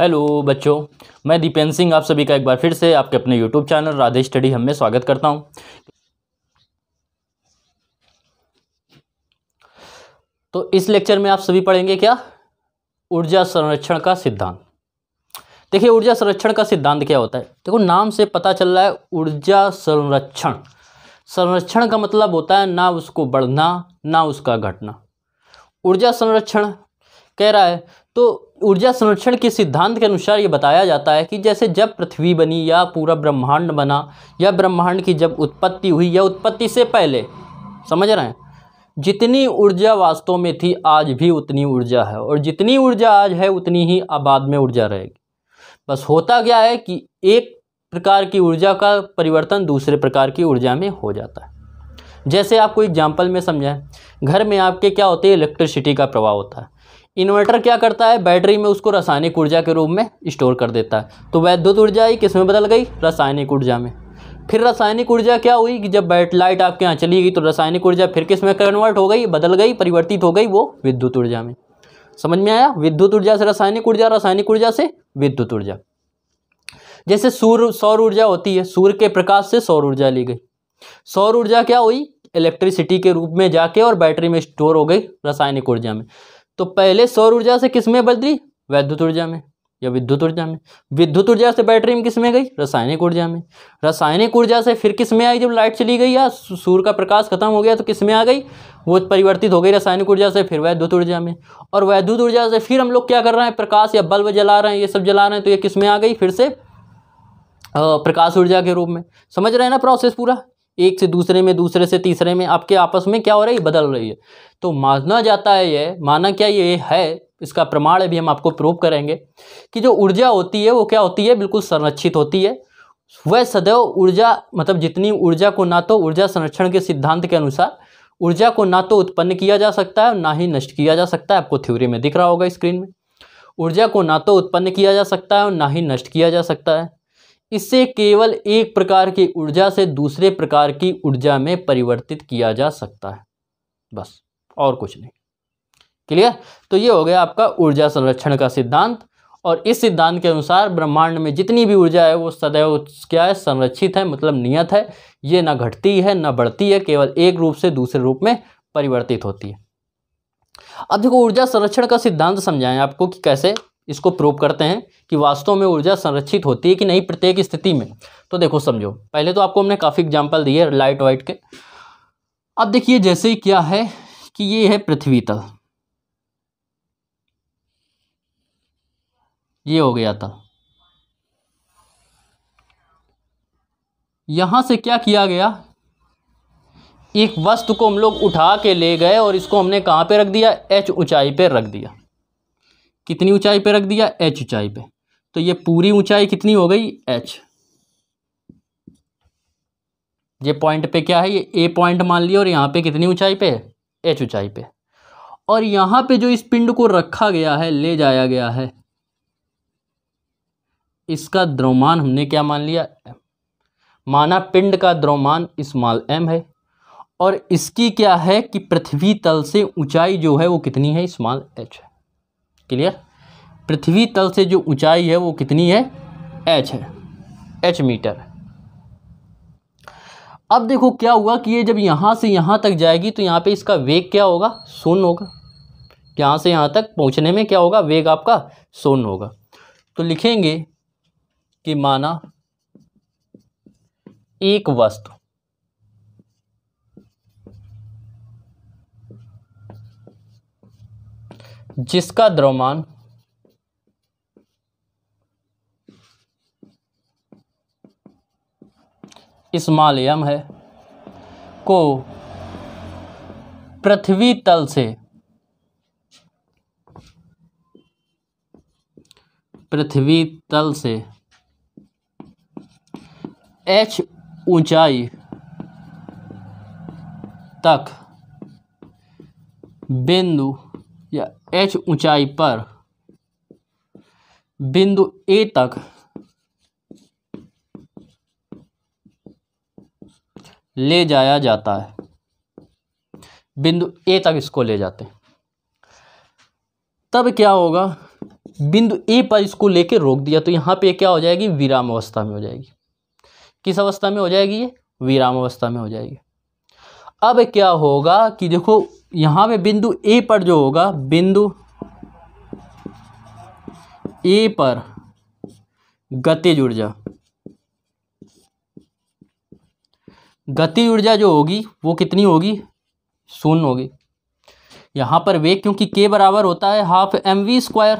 Hello बच्चों मैं दीपेंद्र सिंह आप सभी का एक बार फिर से आपके अपने यूट्यूब चैनल राधे स्टडी हम में स्वागत करता हूं तो इस लेक्चर में आप सभी पढ़ेंगे क्या ऊर्जा संरक्षण का सिद्धांत देखिए ऊर्जा संरक्षण का सिद्धांत क्या होता है देखो नाम से पता चल रहा है ऊर्जा संरक्षण संरक्षण का मतलब होता है ना उसको बढ़ना ना उसका घटना ऊर्जा संरक्षण कह रहा है तो ऊर्जा संरक्षण के सिद्धांत के अनुसार ये बताया जाता है कि जैसे जब पृथ्वी बनी या पूरा ब्रह्मांड बना या ब्रह्मांड की जब उत्पत्ति हुई या उत्पत्ति से पहले समझ रहे हैं जितनी ऊर्जा वास्तव में थी आज भी उतनी ऊर्जा है और जितनी ऊर्जा आज है उतनी ही आबाद में ऊर्जा रहेगी बस होता क्या है कि एक प्रकार की ऊर्जा का परिवर्तन दूसरे प्रकार की ऊर्जा में हो जाता है जैसे आपको एग्जाम्पल में समझाएं घर में आपके क्या होते हैं इलेक्ट्रिसिटी का प्रभाव होता है इन्वर्टर क्या करता है बैटरी में उसको रासायनिक ऊर्जा के रूप में स्टोर कर देता है तो वैद्युत ऊर्जा ही किस में बदल गई रासायनिक ऊर्जा में फिर रासायनिक ऊर्जा क्या हुई कि जब बैट लाइट आपके यहाँ चली गई तो रासायनिक ऊर्जा फिर किस में कन्वर्ट हो गई बदल गई परिवर्तित हो गई वो विद्युत ऊर्जा में समझ में आया विद्युत ऊर्जा से रासायनिक ऊर्जा रासायनिक ऊर्जा से विद्युत ऊर्जा जैसे सूर्य सौर ऊर्जा होती है सूर्य के प्रकाश से सौर ऊर्जा ली गई सौर ऊर्जा क्या हुई इलेक्ट्रिसिटी के रूप में जाके और बैटरी में स्टोर हो गई रासायनिक ऊर्जा में तो पहले सौर ऊर्जा से किस में बदली वैद्युत ऊर्जा में या विद्युत ऊर्जा में विद्युत ऊर्जा से बैटरी में किस में गई रासायनिक ऊर्जा में रासायनिक ऊर्जा से फिर किस में आई जब लाइट चली गई या सूर्य का प्रकाश खत्म हो गया तो किस में आ गई वो परिवर्तित हो गई रासायनिक ऊर्जा से फिर वैद्युत ऊर्जा में और वैद्युत ऊर्जा से फिर हम लोग क्या कर रहे हैं प्रकाश या बल्ब जला रहे हैं ये सब जला रहे हैं तो ये किस में आ गई फिर से प्रकाश ऊर्जा के रूप में समझ रहे हैं ना प्रोसेस पूरा एक से दूसरे में दूसरे से तीसरे में आपके आपस में क्या हो रही है बदल रही है तो माना जाता है ये माना क्या ये है इसका प्रमाण अभी हम आपको प्रूव करेंगे कि जो ऊर्जा होती है वो क्या होती है बिल्कुल संरक्षित होती है वह सदैव ऊर्जा मतलब जितनी ऊर्जा को ना तो ऊर्जा संरक्षण के सिद्धांत के अनुसार ऊर्जा को ना तो उत्पन्न किया जा सकता है ना ही नष्ट किया जा सकता है आपको थ्योरी में दिख रहा होगा स्क्रीन में ऊर्जा को ना तो उत्पन्न किया जा सकता है और ना ही नष्ट किया जा सकता है इससे केवल एक प्रकार की ऊर्जा से दूसरे प्रकार की ऊर्जा में परिवर्तित किया जा सकता है बस और कुछ नहीं क्लियर तो ये हो गया आपका ऊर्जा संरक्षण का सिद्धांत और इस सिद्धांत के अनुसार ब्रह्मांड में जितनी भी ऊर्जा है वो सदैव क्या है संरक्षित है मतलब नियत है ये ना घटती है ना बढ़ती है केवल एक रूप से दूसरे रूप में परिवर्तित होती है अब देखो ऊर्जा संरक्षण का सिद्धांत समझाएं आपको कि कैसे इसको प्रूव करते हैं कि वास्तव में ऊर्जा संरक्षित होती है कि नहीं प्रत्येक स्थिति में तो देखो समझो पहले तो आपको हमने काफ़ी एग्जाम्पल दिए लाइट वाइट के अब देखिए जैसे ही क्या है कि ये है पृथ्वी तल ये हो गया था यहां से क्या किया गया एक वस्तु को हम लोग उठा के ले गए और इसको हमने कहां पे रख दिया एच ऊंचाई पे रख दिया कितनी ऊंचाई पे रख दिया एच ऊंचाई पे तो ये पूरी ऊंचाई कितनी हो गई एच ये पॉइंट पे क्या है ये ए पॉइंट मान लिया और यहाँ पे कितनी ऊंचाई पे है एच ऊंचाई पे और यहाँ पे जो इस पिंड को रखा गया है ले जाया गया है इसका द्रोमान हमने क्या मान लिया माना पिंड का द्रोमान स्मॉल एम है और इसकी क्या है कि पृथ्वी तल से ऊंचाई जो है वो कितनी है स्मॉल एच है क्लियर पृथ्वी तल से जो ऊंचाई है वो कितनी है एच है एच मीटर अब देखो क्या हुआ कि ये जब यहाँ से यहाँ तक जाएगी तो यहाँ पे इसका वेग क्या होगा शून्य होगा यहाँ से यहाँ तक पहुँचने में क्या होगा वेग आपका शून्य होगा तो लिखेंगे कि माना एक वस्तु जिसका द्रव्यमान इस्मालियम है को पृथ्वी तल से पृथ्वी तल से एच ऊंचाई तक बिंदु या एच ऊंचाई पर बिंदु ए तक ले जाया जाता है बिंदु ए तक इसको ले जाते हैं तब क्या होगा बिंदु ए पर इसको लेके रोक दिया तो यहां पे क्या हो जाएगी विराम अवस्था में हो जाएगी किस अवस्था में हो जाएगी ये विराम अवस्था में हो जाएगी अब क्या होगा कि देखो यहाँ पे बिंदु ए पर जो होगा बिंदु ए पर गतिज ऊर्जा गति ऊर्जा जो होगी वो कितनी होगी शून्य होगी यहाँ पर वे क्योंकि के बराबर होता है हाफ एम वी स्क्वायर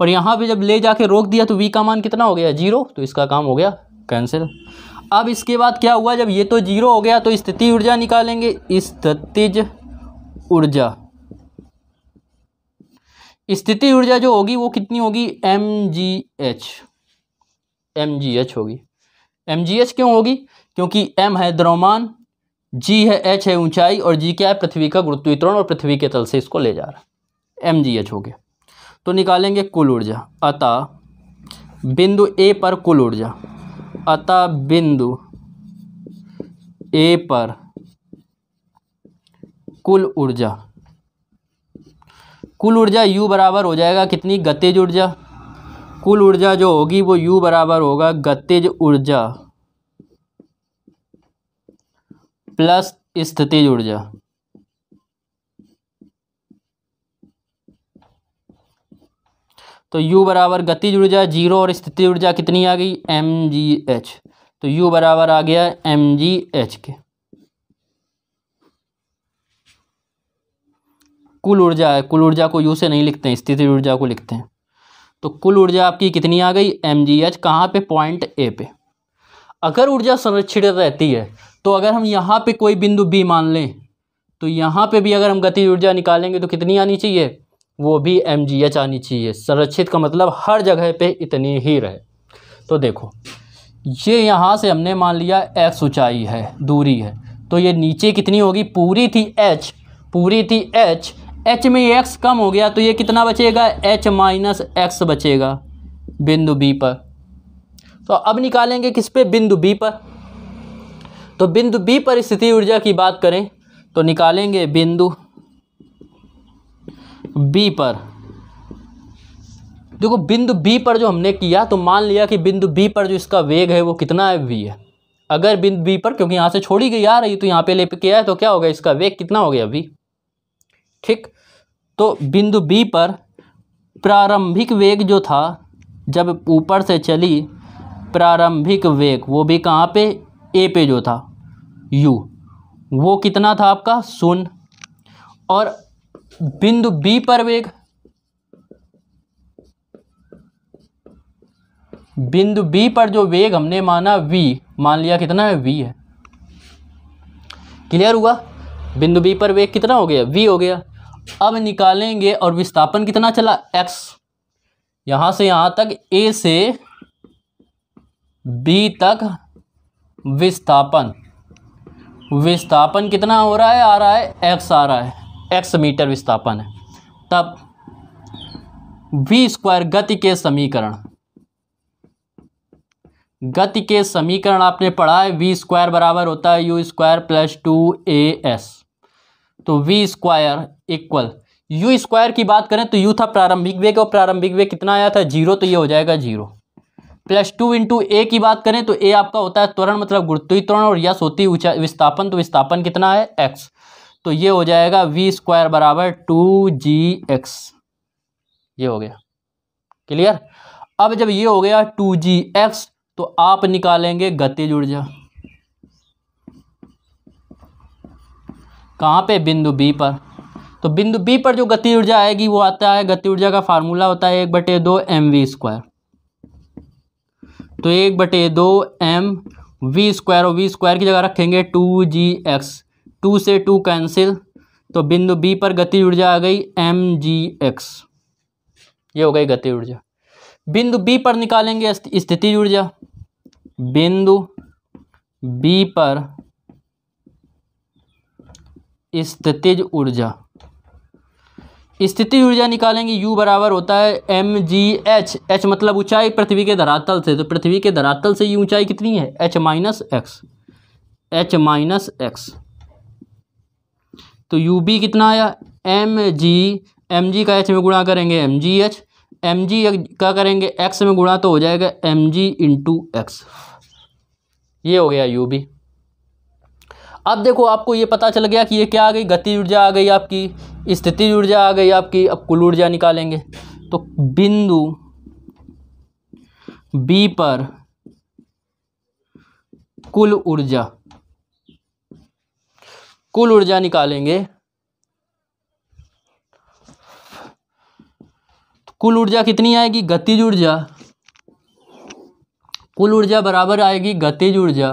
और यहाँ पे जब ले जाके रोक दिया तो वी का मान कितना हो गया जीरो तो इसका काम हो गया कैंसिल अब इसके बाद क्या हुआ जब ये तो जीरो हो गया तो स्थिति ऊर्जा निकालेंगे स्थितिज ऊर्जा स्थिति ऊर्जा जो होगी वो कितनी होगी M G H M G H होगी एम जी एच क्यों होगी क्योंकि एम है द्रोमान जी है एच है ऊंचाई और जी क्या है पृथ्वी का गुरुत्वीकरण और पृथ्वी के तल से इसको ले जा रहा है एम जी एच हो गया तो निकालेंगे कुल ऊर्जा अतः बिंदु ए पर कुल ऊर्जा अतः बिंदु ए पर कुल ऊर्जा कुल ऊर्जा U बराबर हो जाएगा कितनी गतिज ऊर्जा कुल ऊर्जा जो होगी वो U बराबर होगा गतिज ऊर्जा प्लस स्थितिज ऊर्जा तो U बराबर गतिज ऊर्जा जीरो और स्थिति ऊर्जा कितनी आ गई एम जी एच तो U बराबर आ गया एम जी एच के कुल ऊर्जा है कुल ऊर्जा को यू से नहीं लिखते हैं स्थिति ऊर्जा को लिखते हैं तो कुल ऊर्जा आपकी कितनी आ गई एम जी एच कहाँ पर पॉइंट ए पे अगर ऊर्जा संरक्षित रहती है तो अगर हम यहाँ पे कोई बिंदु बी मान लें तो यहाँ पे भी अगर हम गति ऊर्जा निकालेंगे तो कितनी आनी चाहिए वो भी एम जी एच आनी चाहिए संरक्षित का मतलब हर जगह पे इतनी ही रहे तो देखो ये यहाँ से हमने मान लिया एक्स ऊंचाई है दूरी है तो ये नीचे कितनी होगी पूरी थी एच पूरी थी एच एच में एक्स कम हो गया तो ये कितना बचेगा एच माइनस एक्स बचेगा बिंदु बी पर तो अब निकालेंगे किस पे बिंदु बी पर तो बिंदु बी पर स्थिति ऊर्जा की बात करें तो निकालेंगे बिंदु बी पर देखो बिंदु बी पर जो हमने किया तो मान लिया कि बिंदु बी पर जो इसका वेग है वो कितना है वी है अगर बिंदु बी पर क्योंकि यहाँ से छोड़ी गई आ रही तो यहाँ पे लेके आया तो क्या होगा इसका वेग कितना हो गया अभी ठीक तो बिंदु बी पर प्रारंभिक वेग जो था जब ऊपर से चली प्रारंभिक वेग वो भी कहाँ पे ए पे जो था यू वो कितना था आपका शून्य और बिंदु बी पर वेग बिंदु बी पर जो वेग हमने माना वी मान लिया कितना है वी है क्लियर हुआ बिंदु बी पर वेग कितना हो गया वी हो गया अब निकालेंगे और विस्थापन कितना चला एक्स यहां से यहां तक ए से बी तक विस्थापन विस्थापन कितना हो रहा है आ रहा है एक्स आ रहा है एक्स मीटर विस्थापन है तब वी स्क्वायर गति के समीकरण गति के समीकरण आपने पढ़ा है वी स्क्वायर बराबर होता है U square plus two A S तो V square equal U square की बात करें तो यू था प्रारंभिक वेग और प्रारंभिक वेग कितना आया था जीरो तो ये हो जाएगा zero plus two into A की बात करें तो ए आपका होता है त्वरण मतलब गुरुत्वी त्वरण और यस होती ऊंचा विस्थापन तो विस्थापन कितना है एक्स तो ये हो जाएगा वी स्क्वायर बराबर टू जी एक्स ये हो गया क्लियर अब जब ये हो गया टू जी एक्स तो आप निकालेंगे गतिज ऊर्जा कहाँ पे बिंदु बी पर तो बिंदु बी पर जो गति ऊर्जा आएगी वो आता है गति ऊर्जा का फार्मूला होता है एक बटे दो एम वी स्क्वायर तो एक बटे दो एम वी स्क्वायर और वी स्क्वायर की जगह रखेंगे टू जी एक्स टू से टू कैंसिल तो बिंदु बी पर गति ऊर्जा आ गई एम जी एक्स ये हो गई गति ऊर्जा बिंदु बी पर निकालेंगे स्थिति ऊर्जा बिंदु बी पर स्थितिज ऊर्जा स्थिति ऊर्जा निकालेंगे U बराबर होता है एम जी एच एच मतलब ऊंचाई पृथ्वी के धरातल से तो पृथ्वी के धरातल से ये ऊंचाई कितनी है H minus X H minus X तो यू बी कितना आया एम जी एम जी का एच में गुणा करेंगे M G H M G का करेंगे एक्स में गुणा तो हो जाएगा एम जी इंटू एक्स ये हो गया यू बी अब देखो आपको ये पता चल गया कि ये क्या आ गई गति ऊर्जा आ गई आपकी स्थिति ऊर्जा आ गई आपकी अब कुल ऊर्जा निकालेंगे तो बिंदु बी पर कुल ऊर्जा कुल ऊर्जा निकालेंगे कुल ऊर्जा कितनी आएगी गतिज ऊर्जा कुल ऊर्जा बराबर आएगी गतिज ऊर्जा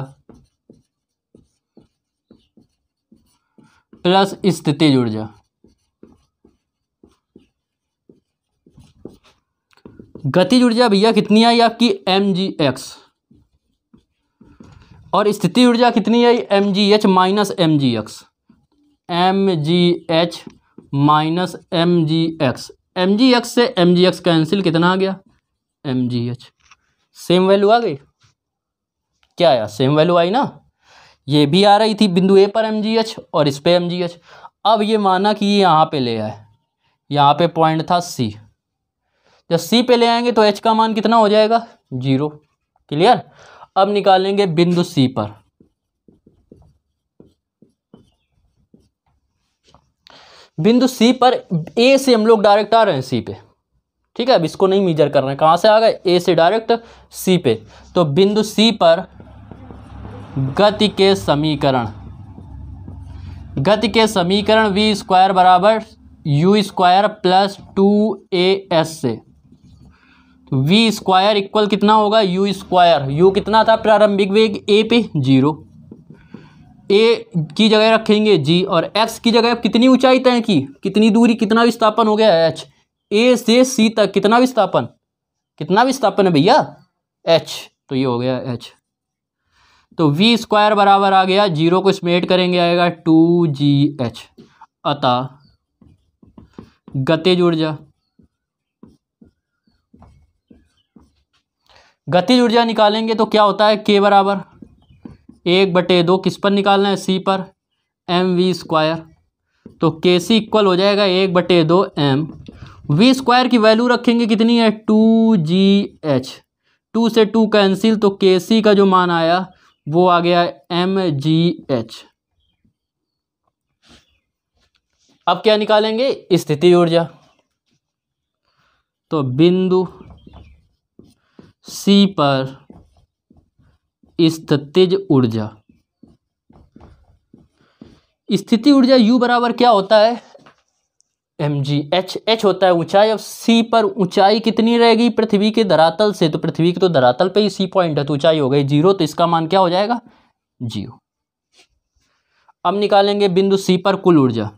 प्लस स्थिति ऊर्जा गतिज ऊर्जा भैया कितनी आई आपकी एम जी एक्स और स्थिति ऊर्जा कितनी आई M G H minus M G X M G H minus M G X M G X से एम जी एक्स कैंसिल कितना आ गया M G H same value आ गई क्या आया सेम वैल्यू आई ना ये भी आ रही थी बिंदु ए पर एम जी एच और इस पर एम जी एच अब ये माना कि ये यहाँ पे ले आए यहाँ पे पॉइंट था सी जब सी पे ले आएंगे तो एच का मान कितना हो जाएगा जीरो क्लियर अब निकालेंगे बिंदु सी पर बिंदु सी पर ए से हम लोग डायरेक्ट आ रहे हैं सी पे ठीक है अब इसको नहीं मीजर कर रहे हैं कहाँ से आ गए ए से डायरेक्ट सी पे तो बिंदु सी पर गति के समीकरण गति के समीकरण वी स्क्वायर बराबर U square plus two A S से वी स्क्वायर इक्वल कितना होगा यू स्क्वायर यू कितना था प्रारंभिक वेग ए पे जीरो ए की जगह रखेंगे जी और एक्स की जगह कितनी ऊंचाई तय की कितनी दूरी कितना विस्थापन हो गया एच ए से सी तक कितना विस्थापन कितना विस्थापन है भैया एच तो ये हो गया एच तो वी स्क्वायर बराबर आ गया जीरो को स्मेट करेंगे आएगा टू जी एच अतः गति ऊर्जा गति ऊर्जा निकालेंगे तो क्या होता है के बराबर एक बटे दो किस पर निकालना है सी पर एम वी स्क्वायर तो के सी इक्वल हो जाएगा एक बटे दो एम वी स्क्वायर की वैल्यू रखेंगे कितनी है टू जी एच टू से टू कैंसिल तो के सी का जो मान आया वो आ गया एम जी एच अब क्या निकालेंगे स्थिति ऊर्जा तो बिंदु सी पर स्थितिज ऊर्जा स्थिति ऊर्जा यू बराबर क्या होता है एम जी एच एच होता है ऊंचाई अब सी पर ऊंचाई कितनी रहेगी पृथ्वी के धरातल से तो पृथ्वी के तो धरातल पे ही सी पॉइंट है तो ऊंचाई हो गई जीरो तो इसका मान क्या हो जाएगा जीरो अब निकालेंगे बिंदु सी पर कुल ऊर्जा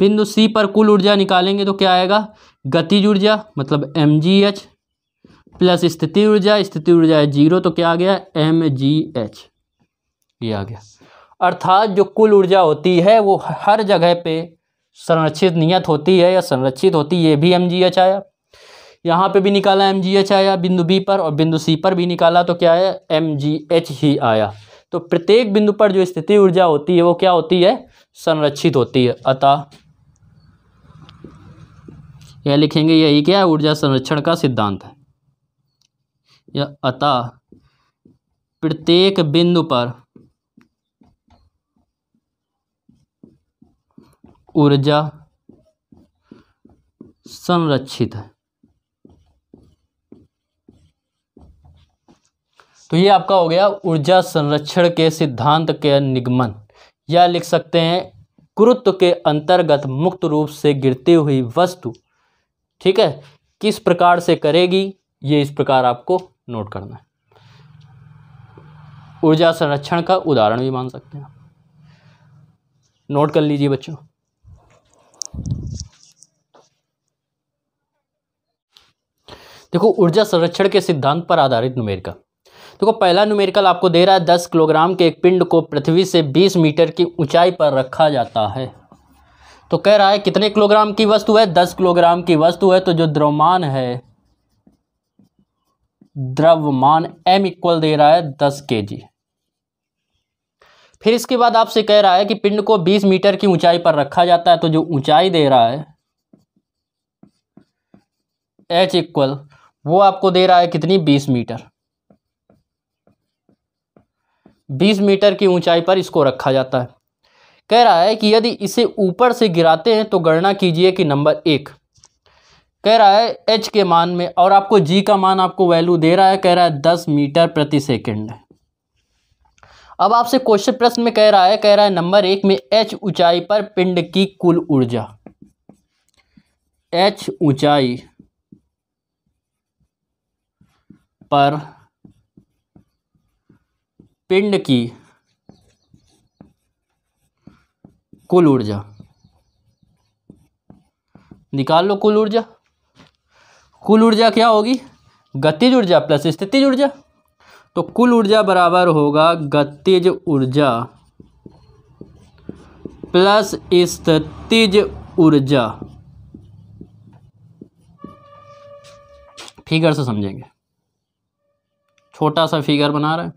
बिंदु सी पर कुल ऊर्जा निकालेंगे तो क्या आएगा गतिज ऊर्जा मतलब एम जी एच प्लस स्थिति ऊर्जा स्थिति ऊर्जा है जीरो तो क्या आ गया एम जी एच ये आ गया अर्थात जो कुल ऊर्जा होती है वो हर जगह पे संरक्षित नियत होती है या संरक्षित होती है ये भी एम जी एच आया यहाँ पे भी निकाला एम जी एच आया बिंदु बी पर और बिंदु सी पर भी निकाला तो क्या है एम जी एच ही आया तो प्रत्येक बिंदु पर जो स्थिति ऊर्जा होती है वो क्या होती है संरक्षित होती है अतः यह लिखेंगे यही क्या ऊर्जा संरक्षण का सिद्धांत है या अतः प्रत्येक बिंदु पर ऊर्जा संरक्षित है तो ये आपका हो गया ऊर्जा संरक्षण के सिद्धांत के निगमन या लिख सकते हैं कुरुत्व के अंतर्गत मुक्त रूप से गिरती हुई वस्तु ठीक है किस प्रकार से करेगी ये इस प्रकार आपको नोट करना है ऊर्जा संरक्षण का उदाहरण भी मान सकते हैं नोट कर लीजिए बच्चों देखो ऊर्जा संरक्षण के सिद्धांत पर आधारित नुमेरिकल देखो पहला नुमेरिकल आपको दे रहा है दस किलोग्राम के एक पिंड को पृथ्वी से बीस मीटर की ऊंचाई पर रखा जाता है तो कह रहा है कितने किलोग्राम की वस्तु है दस किलोग्राम की वस्तु है तो जो द्रव्यमान है द्रव्यमान एम इक्वल दे रहा है दस के जी फिर इसके बाद आपसे कह रहा है कि पिंड को 20 मीटर की ऊंचाई पर रखा जाता है तो जो ऊंचाई दे रहा है एच इक्वल वो आपको दे रहा है कितनी 20 मीटर 20 मीटर की ऊंचाई पर इसको रखा जाता है कह रहा है कि यदि इसे ऊपर से गिराते हैं तो गणना कीजिए कि नंबर एक कह रहा है एच के मान में और आपको जी का मान आपको वैल्यू दे रहा है कह रहा है दस मीटर प्रति सेकंड अब आपसे क्वेश्चन प्रश्न में कह रहा है कह रहा है नंबर एक में एच ऊंचाई पर पिंड की कुल ऊर्जा एच ऊंचाई पर पिंड की कुल ऊर्जा निकाल लो कुल ऊर्जा कुल ऊर्जा क्या होगी गतिज ऊर्जा प्लस स्थितिज ऊर्जा तो कुल ऊर्जा बराबर होगा गतिज ऊर्जा प्लस स्थितिज ऊर्जा फिगर से समझेंगे छोटा सा फिगर बना रहा है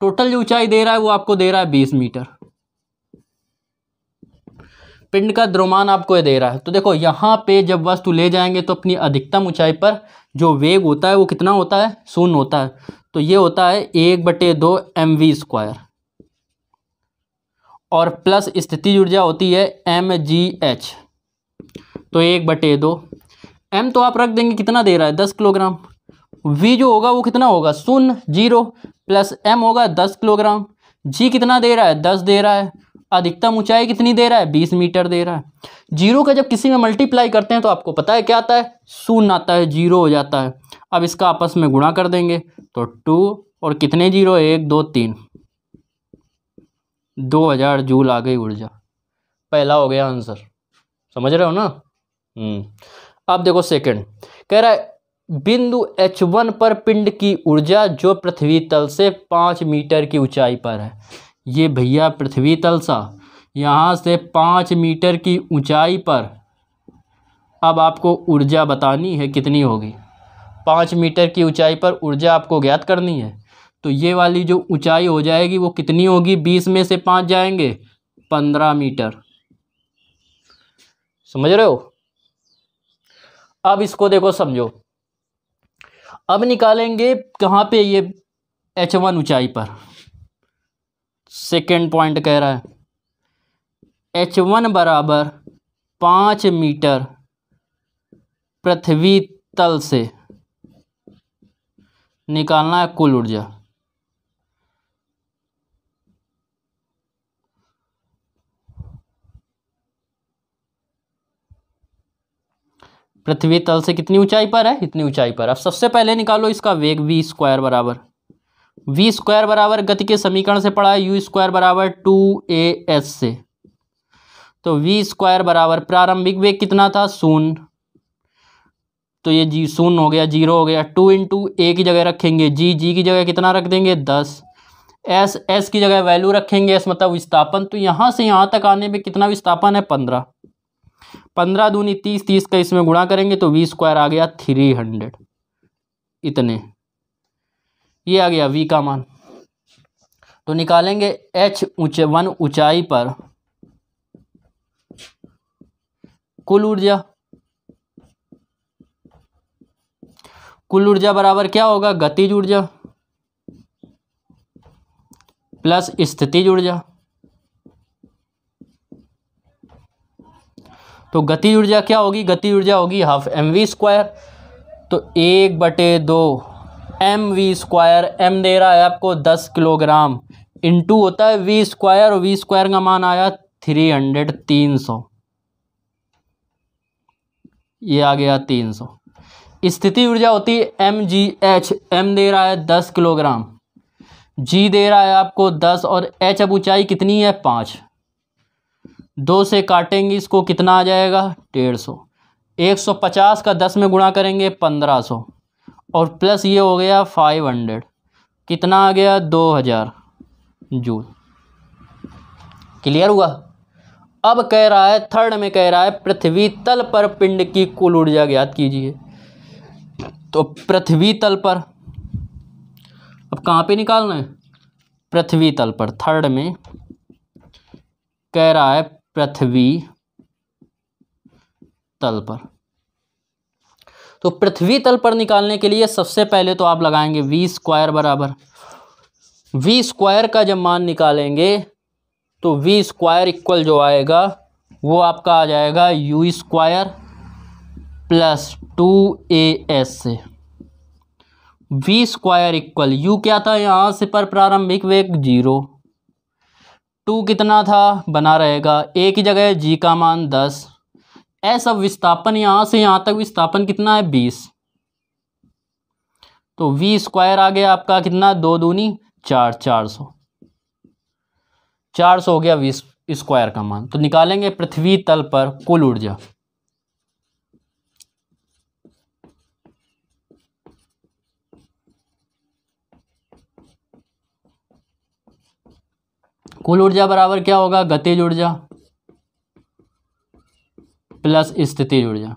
टोटल जो ऊंचाई दे रहा है वो आपको दे रहा है बीस मीटर पिंड का द्रोमान आपको दे रहा है तो देखो यहाँ पे जब वस्तु ले जाएंगे तो अपनी अधिकतम ऊंचाई पर जो वेग होता है वो कितना होता है शून्य होता है तो ये होता है एक बटे दो एम वी स्क्वायर और प्लस स्थिति ऊर्जा होती है एम जी एच तो एक बटे दो एम तो आप रख देंगे कितना दे रहा है दस किलोग्राम वी जो होगा वो कितना होगा शून्य जीरो प्लस एम होगा दस किलोग्राम जी कितना दे रहा है दस दे रहा है अधिकतम ऊंचाई कितनी दे रहा है बीस मीटर दे रहा है जीरो का जब किसी में मल्टीप्लाई करते हैं तो आपको पता है क्या आता है शून्य आता है जीरो हो जाता है अब इसका आपस में गुणा कर देंगे तो टू और कितने जीरो एक दो तीन दो हज़ार जूल आ गई ऊर्जा पहला हो गया आंसर समझ रहे हो ना हम्म। अब देखो सेकंड कह रहा है बिंदु एच वन पर पिंड की ऊर्जा जो पृथ्वी तल से पाँच मीटर की ऊंचाई पर है ये भैया पृथ्वी तल सा यहाँ से पाँच मीटर की ऊंचाई पर अब आपको ऊर्जा बतानी है कितनी होगी पाँच मीटर की ऊंचाई पर ऊर्जा आपको ज्ञात करनी है तो ये वाली जो ऊंचाई हो जाएगी वो कितनी होगी बीस में से पाँच जाएंगे पंद्रह मीटर समझ रहे हो अब इसको देखो समझो अब निकालेंगे कहाँ पे ये एच वन ऊंचाई पर सेकेंड पॉइंट कह रहा है एच वन बराबर पाँच मीटर पृथ्वी तल से निकालना है कुल ऊर्जा पृथ्वी तल से कितनी ऊंचाई पर है इतनी ऊंचाई पर अब सबसे पहले निकालो इसका वेग वी स्क्वायर बराबर वी स्क्वायर बराबर गति के समीकरण से पड़ा है यू स्क्वायर बराबर टू ए एस से तो वी स्क्वायर बराबर प्रारंभिक वेग कितना था शून्य तो ये जी शून्य हो गया जीरो हो गया टू इंटू ए की जगह रखेंगे जी जी की जगह कितना रख देंगे दस एस एस की जगह वैल्यू रखेंगे एस मतलब विस्थापन तो यहाँ से यहाँ तक आने में कितना विस्थापन है पंद्रह पंद्रह दूनी तीस तीस का इसमें गुणा करेंगे तो वी स्क्वायर आ गया थ्री हंड्रेड इतने ये आ गया वी का मान तो निकालेंगे एच ऊंचे वन ऊंचाई पर कुल ऊर्जा कुल ऊर्जा बराबर क्या होगा गतिज ऊर्जा प्लस स्थितिज ऊर्जा तो गति ऊर्जा क्या होगी गति ऊर्जा होगी हाफ एम वी स्क्वायर तो एक बटे दो एम वी स्क्वायर एम दे रहा है आपको दस किलोग्राम इनटू होता है वी स्क्वायर और वी स्क्वायर का मान आया थ्री हंड्रेड तीन सौ ये आ गया तीन सौ स्थिति ऊर्जा होती है एम जी एच एम दे रहा है दस किलोग्राम जी दे रहा है आपको दस और एच अब ऊंचाई कितनी है पाँच दो से काटेंगे इसको कितना आ जाएगा डेढ़ सौ एक सौ पचास का दस में गुणा करेंगे पंद्रह सौ और प्लस ये हो गया फाइव हंड्रेड कितना आ गया दो हज़ार जूल क्लियर हुआ अब कह रहा है थर्ड में कह रहा है पृथ्वी तल पर पिंड की कुल ऊर्जा ज्ञात कीजिए तो पृथ्वी तल पर अब कहाँ पे निकालना है पृथ्वी तल पर थर्ड में कह रहा है पृथ्वी तल पर तो पृथ्वी तल पर निकालने के लिए सबसे पहले तो आप लगाएंगे वी स्क्वायर बराबर वी स्क्वायर का जब मान निकालेंगे तो वी स्क्वायर इक्वल जो आएगा वो आपका आ जाएगा U square plus two A S से वी स्क्वायर इक्वल यू क्या था यहाँ से पर प्रारंभिक वेग जीरो टू कितना था बना रहेगा ए की जगह जी का मान दस एस अब विस्थापन यहाँ से यहाँ तक विस्थापन कितना है बीस तो वी स्क्वायर आ गया आपका कितना दो दूनी चार चार सौ चार सौ हो गया वी स्क्वायर का मान तो निकालेंगे पृथ्वी तल पर कुल ऊर्जा कुल ऊर्जा बराबर क्या होगा गतिज ऊर्जा प्लस स्थिति ऊर्जा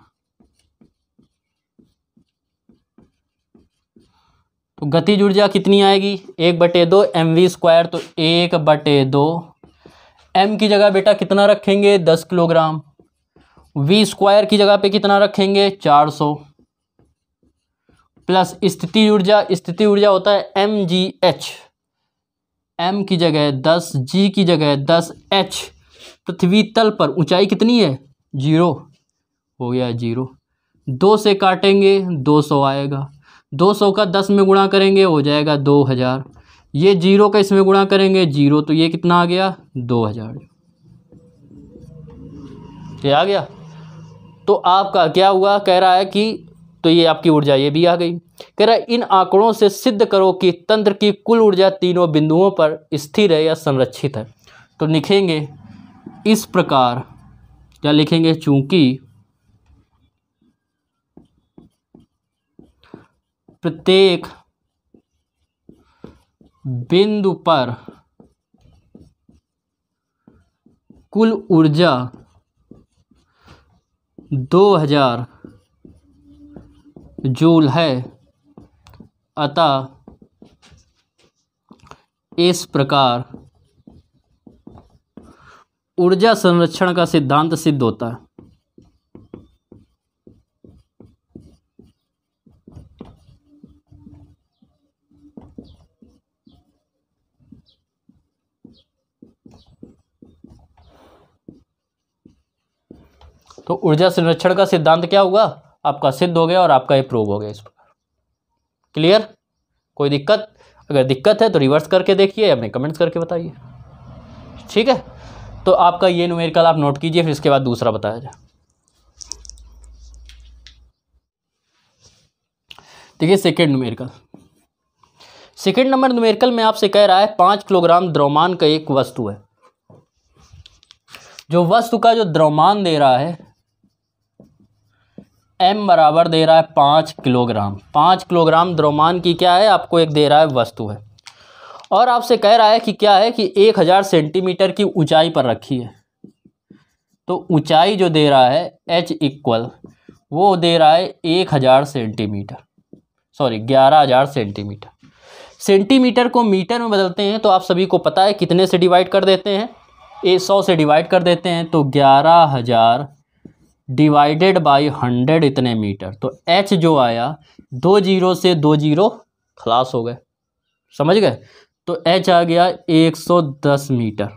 तो गतिज ऊर्जा कितनी आएगी एक बटे दो एम वी स्क्वायर तो एक बटे दो एम की जगह बेटा कितना रखेंगे दस किलोग्राम वी स्क्वायर की जगह पे कितना रखेंगे चार सौ प्लस स्थिति ऊर्जा स्थिति ऊर्जा होता है एम जी एच एम की जगह दस जी की जगह दस एच पृथ्वी तल पर ऊंचाई कितनी है जीरो हो गया जीरो दो से काटेंगे दो सौ आएगा दो सौ का दस में गुणा करेंगे हो जाएगा दो हज़ार ये जीरो का इसमें गुणा करेंगे जीरो तो ये कितना आ गया दो हज़ार ये आ गया तो आपका क्या हुआ कह रहा है कि तो ये आपकी ऊर्जा ये भी आ गई कह रहा इन आंकड़ों से सिद्ध करो कि तंत्र की कुल ऊर्जा तीनों बिंदुओं पर स्थिर है या संरक्षित है तो लिखेंगे इस प्रकार क्या लिखेंगे चूंकि प्रत्येक बिंदु पर कुल ऊर्जा दो हजार जूल है अतः इस प्रकार ऊर्जा संरक्षण का सिद्धांत सिद्ध होता है तो ऊर्जा संरक्षण का सिद्धांत क्या होगा आपका सिद्ध हो गया और आपका अप्रूव हो गया इस प्रकार क्लियर कोई दिक्कत अगर दिक्कत है तो रिवर्स करके देखिए अपने कमेंट्स करके बताइए ठीक है तो आपका ये न्यूमेरिकल आप नोट कीजिए फिर इसके बाद दूसरा बताया जाए देखिए second numerical second number numerical में आपसे कह रहा है पाँच किलोग्राम द्रोमान का एक वस्तु है जो वस्तु का जो द्रोमान दे रहा है एम बराबर दे रहा है पाँच किलोग्राम पाँच किलोग्राम द्रोमान की क्या है आपको एक दे रहा है वस्तु है और आपसे कह रहा है कि क्या है कि एक हज़ार सेंटीमीटर की ऊंचाई पर रखी है तो ऊंचाई जो दे रहा है एच इक्वल वो दे रहा है एक हज़ार सेंटीमीटर सॉरी ग्यारह हज़ार सेंटीमीटर सेंटीमीटर को मीटर में बदलते हैं तो आप सभी को पता है कितने से डिवाइड कर देते हैं ए सौ से डिवाइड कर देते हैं तो ग्यारह हज़ार डिवाइडेड बाई हंड्रेड इतने मीटर तो एच जो आया दो जीरो से दो जीरो खलास हो गए समझ गए तो एच आ गया एक सौ दस मीटर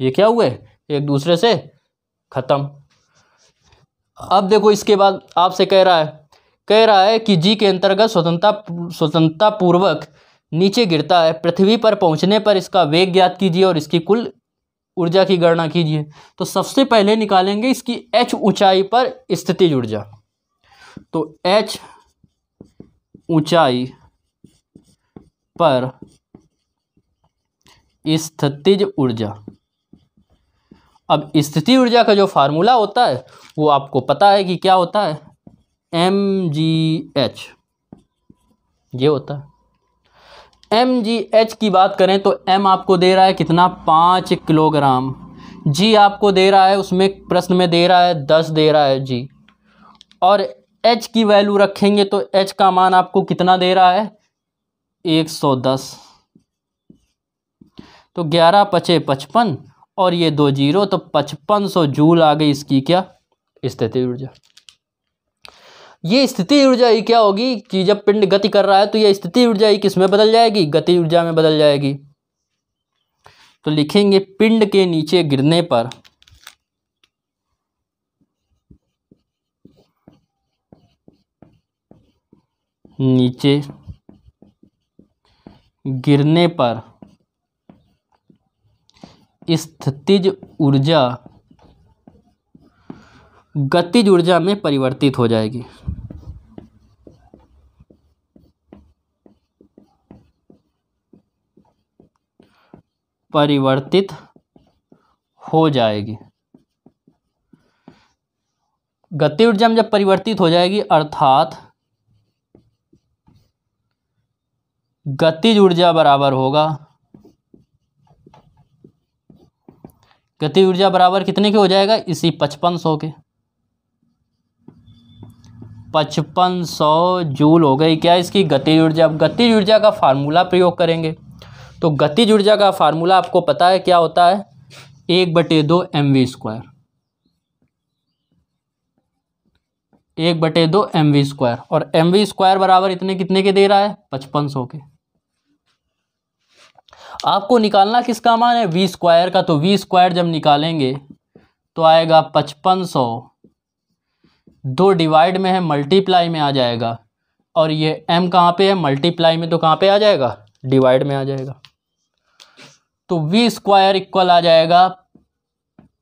ये क्या हुए एक दूसरे से ख़त्म अब देखो इसके बाद आपसे कह रहा है कह रहा है कि जी के अंतर्गत स्वतंत्रता स्वतंत्रता पूर्वक नीचे गिरता है पृथ्वी पर पहुंचने पर इसका वेग ज्ञात कीजिए और इसकी कुल ऊर्जा की गणना कीजिए तो सबसे पहले निकालेंगे इसकी एच ऊंचाई पर स्थिति ऊर्जा तो एच ऊंचाई पर स्थितिज ऊर्जा अब स्थिति ऊर्जा का जो फार्मूला होता है वो आपको पता है कि क्या होता है एम जी एच ये होता है एम जी एच की बात करें तो एम आपको दे रहा है कितना पाँच किलोग्राम जी आपको दे रहा है उसमें प्रश्न में दे रहा है दस दे रहा है जी और एच की वैल्यू रखेंगे तो एच का मान आपको कितना दे रहा है एक सौ दस तो ग्यारह पचे पचपन और ये दो जीरो तो पचपन सौ जूल आ गई इसकी क्या स्थिति ऊर्जा ये स्थिति ऊर्जा ही क्या होगी कि जब पिंड गति कर रहा है तो यह स्थिति ऊर्जा ही किस में बदल जाएगी गति ऊर्जा में बदल जाएगी तो लिखेंगे पिंड के नीचे गिरने पर नीचे गिरने पर स्थितिज ऊर्जा गतिज ऊर्जा में परिवर्तित हो जाएगी परिवर्तित हो जाएगी गति ऊर्जा में जब परिवर्तित हो जाएगी अर्थात गतिज ऊर्जा बराबर होगा गति ऊर्जा बराबर कितने के हो जाएगा इसी पचपन सौ के पचपन सौ जूल हो गई क्या इसकी गतिज ऊर्जा गति गतिज ऊर्जा का फार्मूला प्रयोग करेंगे तो गतिज ऊर्जा का फार्मूला आपको पता है क्या होता है एक बटे दो एम वी स्क्वायर एक बटे दो एम वी स्क्वायर और एम वी स्क्वायर बराबर इतने कितने के दे रहा है पचपन सौ के आपको निकालना किसका मान है वी स्क्वायर का तो वी स्क्वायर जब निकालेंगे तो आएगा पचपन सौ दो डिवाइड में है मल्टीप्लाई में आ जाएगा और ये एम कहाँ पे है मल्टीप्लाई में तो कहाँ पे आ जाएगा डिवाइड में आ जाएगा तो वी स्क्वायर इक्वल आ जाएगा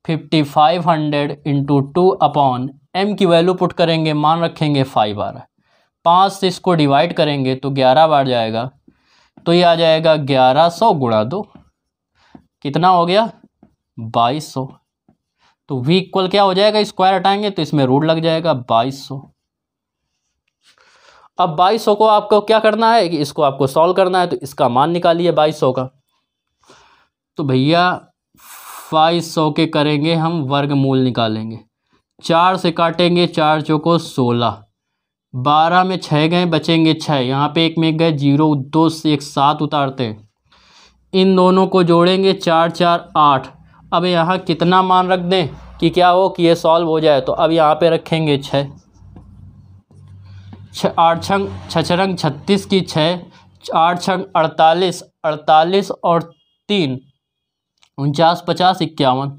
fifty five hundred into two upon M की वैल्यू पुट करेंगे मान रखेंगे फाइव बार पाँच से इसको डिवाइड करेंगे तो ग्यारह बार जाएगा तो ये आ जाएगा ग्यारह सौ गुणा दो कितना हो गया बाईस सौ तो v इक्वल क्या हो जाएगा स्क्वायर हटाएंगे तो इसमें रूट लग जाएगा बाईस सौ अब बाईस सौ को आपको क्या करना है कि इसको आपको सॉल्व करना है तो इसका मान निकालिए बाईस सौ का तो भैया बाईस सौ के करेंगे हम वर्गमूल निकालेंगे चार से काटेंगे चार चौको सोलह बारह में छः गए बचेंगे छः यहाँ पे एक में गए जीरो दो से एक सात उतारते हैं इन दोनों को जोड़ेंगे चार चार आठ अब यहाँ कितना मान रख दें कि क्या हो कि ये सॉल्व हो जाए तो अब यहाँ पे रखेंगे छः छ आठ छंग छछरंग छत्तीस की छः आठ छंग अड़तालीस अड़तालीस और तीन उनचास पचास इक्यावन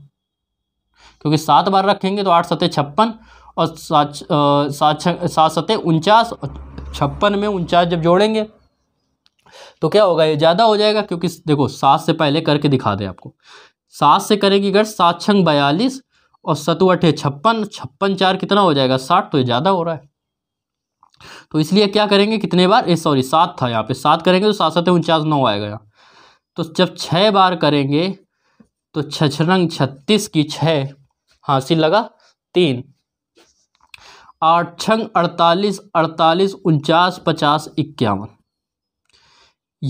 क्योंकि सात बार रखेंगे तो आठ सतह छप्पन और सात सात सात सतह उनचास छप्पन में उनचास जब जोड़ेंगे तो क्या होगा ये ज़्यादा हो जाएगा क्योंकि देखो सात से पहले करके दिखा दें आपको सात से करेगी अगर सात छंग बयालीस और सतु अठे छप्पन छप्पन चार कितना हो जाएगा साठ तो ज़्यादा हो रहा है तो इसलिए क्या करेंगे कितने बार ए सॉरी सात था यहाँ पे सात करेंगे तो सात सात उनचास नौ आएगा यहाँ तो जब छः बार करेंगे तो छंग छत्तीस की छः हासिल लगा तीन आठ छंग अड़तालीस अड़तालीस उनचास पचास इक्यावन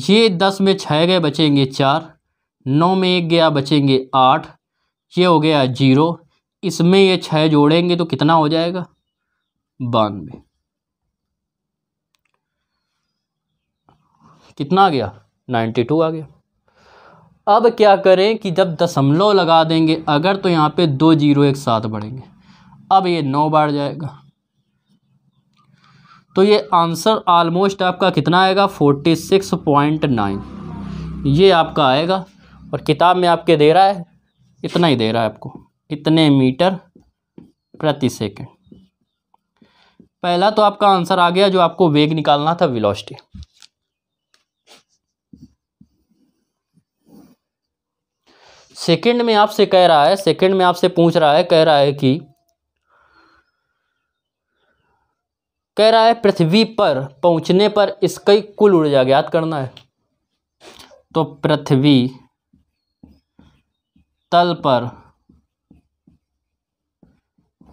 ये दस में छः गए बचेंगे चार नौ में एक गया बचेंगे आठ ये हो गया जीरो इसमें ये छः जोड़ेंगे तो कितना हो जाएगा बानवे कितना आ गया नाइन्टी टू आ गया अब क्या करें कि जब दशमलव लगा देंगे अगर तो यहाँ पे दो जीरो एक साथ बढ़ेंगे अब ये नौ बढ़ जाएगा तो ये आंसर ऑलमोस्ट आपका कितना आएगा फोर्टी सिक्स पॉइंट नाइन ये आपका आएगा और किताब में आपके दे रहा है इतना ही दे रहा है आपको इतने मीटर प्रति सेकंड पहला तो आपका आंसर आ गया जो आपको वेग निकालना था वेलोसिटी सेकंड में आपसे कह रहा है सेकंड में आपसे पूछ रहा है कह रहा है कि कह रहा है पृथ्वी पर पहुंचने पर इसका कुल ऊर्जा ज्ञात करना है तो पृथ्वी तल पर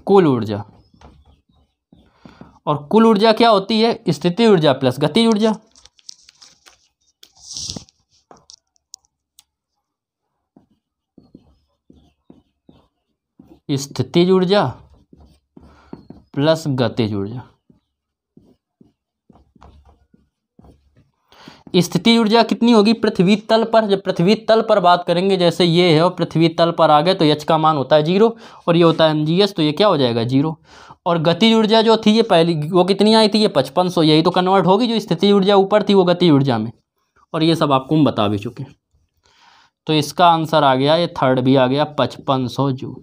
कुल ऊर्जा और कुल ऊर्जा क्या होती है स्थिति ऊर्जा प्लस गति ऊर्जा स्थिति ऊर्जा प्लस गति ऊर्जा स्थिति ऊर्जा कितनी होगी पृथ्वी तल पर जब पृथ्वी तल पर बात करेंगे जैसे ये है और पृथ्वी तल पर आ गए तो यच का मान होता है जीरो और ये होता है एम तो ये क्या हो जाएगा जीरो और गति ऊर्जा जो थी ये पहली वो कितनी आई थी ये पचपन सौ यही तो कन्वर्ट होगी जो स्थिति ऊर्जा ऊपर थी वो गति ऊर्जा में और ये सब आपको हम बता भी चुके तो इसका आंसर आ गया ये थर्ड भी आ गया पचपन सौ जूल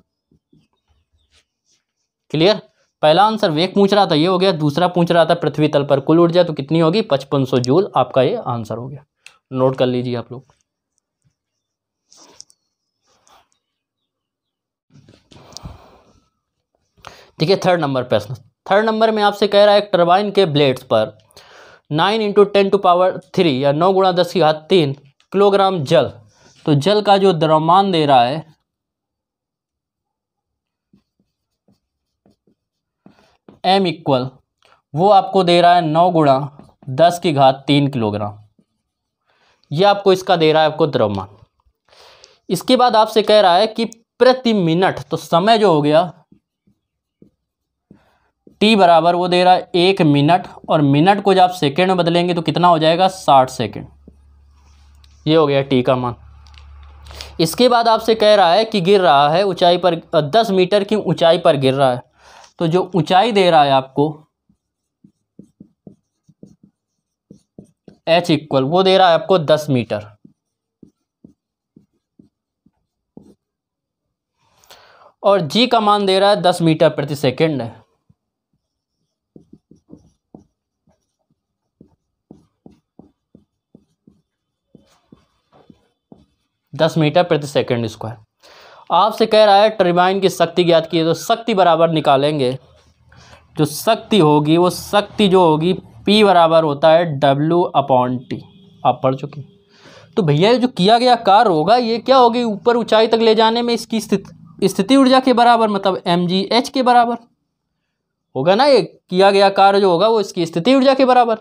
क्लियर पहला आंसर वेग पूछ रहा था ये हो गया दूसरा पूछ रहा था पृथ्वी तल पर कुल ऊर्जा तो कितनी होगी 5500 जूल आपका ये आंसर हो गया नोट कर लीजिए आप लोग ठीक है थर्ड नंबर प्रश्न थर्ड नंबर में आपसे कह रहा है टर्बाइन के ब्लेड्स पर nine into ten to power three या नौ गुणा दस की हाथ तीन किलोग्राम जल तो जल का जो द्रव्यमान दे रहा है एम इक्वल वो आपको दे रहा है नौ गुणा दस की घात तीन किलोग्राम ये आपको इसका दे रहा है आपको द्रव्यमान इसके बाद आपसे कह रहा है कि प्रति मिनट तो समय जो हो गया टी बराबर वो दे रहा है एक मिनट और मिनट को जब आप सेकेंड में बदलेंगे तो कितना हो जाएगा साठ सेकेंड ये हो गया टी का मान इसके बाद आपसे कह रहा है कि गिर रहा है ऊंचाई पर दस मीटर की ऊंचाई पर गिर रहा है तो जो ऊंचाई दे रहा है आपको एच इक्वल वो दे रहा है आपको दस मीटर और जी का मान दे रहा है दस मीटर प्रति सेकेंड है दस मीटर प्रति सेकेंड स्क्वायर आपसे कह रहा है टर्बाइन की शक्ति ज्ञात की तो शक्ति बराबर निकालेंगे जो शक्ति होगी वो शक्ति जो होगी पी बराबर होता है डब्ल्यू अपॉन टी आप पढ़ चुके तो भैया जो किया गया कार होगा ये क्या होगी ऊपर ऊंचाई तक ले जाने में इसकी स्थिति स्थिति ऊर्जा के बराबर मतलब एम जी एच के बराबर होगा ना ये किया गया कार्य जो होगा वो इसकी स्थिति ऊर्जा के बराबर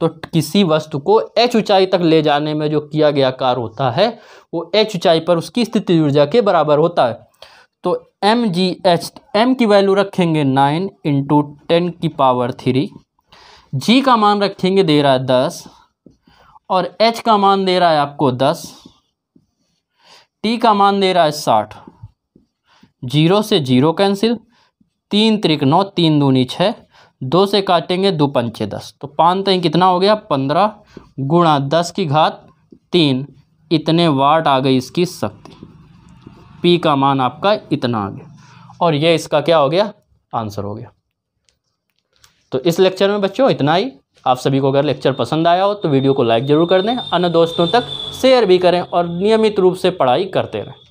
तो किसी वस्तु को एच ऊंचाई तक ले जाने में जो किया गया कार्य होता है वो एच ऊंचाई पर उसकी स्थिति ऊर्जा के बराबर होता है तो एम जी एच एम की वैल्यू रखेंगे नाइन इंटू टेन की पावर थ्री जी का मान रखेंगे दे रहा है दस और एच का मान दे रहा है आपको दस टी का मान दे रहा है साठ जीरो से जीरो कैंसिल तीन त्रिक नौ तीन दूनी छः दो से काटेंगे दो पंचे दस तो पाँच तय तो कितना हो गया पंद्रह गुणा दस की घात तीन इतने वाट आ गई इसकी शक्ति पी का मान आपका इतना आ गया और ये इसका क्या हो गया आंसर हो गया तो इस लेक्चर में बच्चों इतना ही आप सभी को अगर लेक्चर पसंद आया हो तो वीडियो को लाइक ज़रूर कर दें अन्य दोस्तों तक शेयर भी करें और नियमित रूप से पढ़ाई करते रहें